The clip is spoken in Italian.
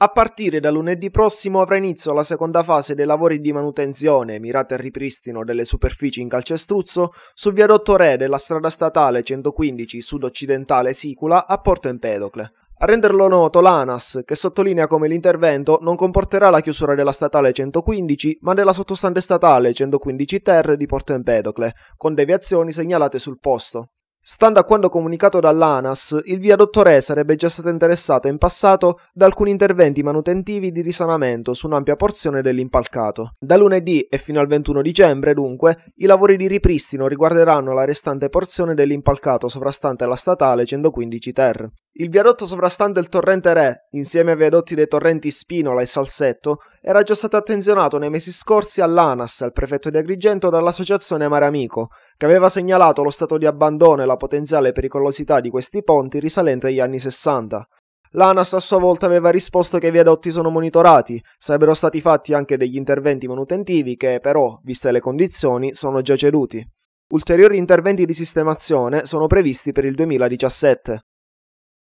A partire da lunedì prossimo avrà inizio la seconda fase dei lavori di manutenzione mirate al ripristino delle superfici in calcestruzzo sul viadotto Re della strada statale 115 sud-occidentale Sicula a Porto Empedocle. A renderlo noto l'ANAS, che sottolinea come l'intervento non comporterà la chiusura della statale 115, ma della sottostante statale 115 Ter di Porto Empedocle, con deviazioni segnalate sul posto. Stando a quanto comunicato dall'ANAS, il viadotto Re sarebbe già stato interessato in passato da alcuni interventi manutentivi di risanamento su un'ampia porzione dell'impalcato. Da lunedì e fino al 21 dicembre, dunque, i lavori di ripristino riguarderanno la restante porzione dell'impalcato sovrastante la statale 115 Ter. Il viadotto sovrastante il torrente Re, insieme ai viadotti dei torrenti Spinola e Salsetto, era già stato attenzionato nei mesi scorsi all'ANAS, al prefetto di Agrigento, dall'associazione Mare Amico, che aveva segnalato lo stato di abbandono e la potenziale pericolosità di questi ponti risalente agli anni 60. L'ANAS a sua volta aveva risposto che i viadotti sono monitorati, sarebbero stati fatti anche degli interventi manutentivi che però, viste le condizioni, sono già ceduti. Ulteriori interventi di sistemazione sono previsti per il 2017.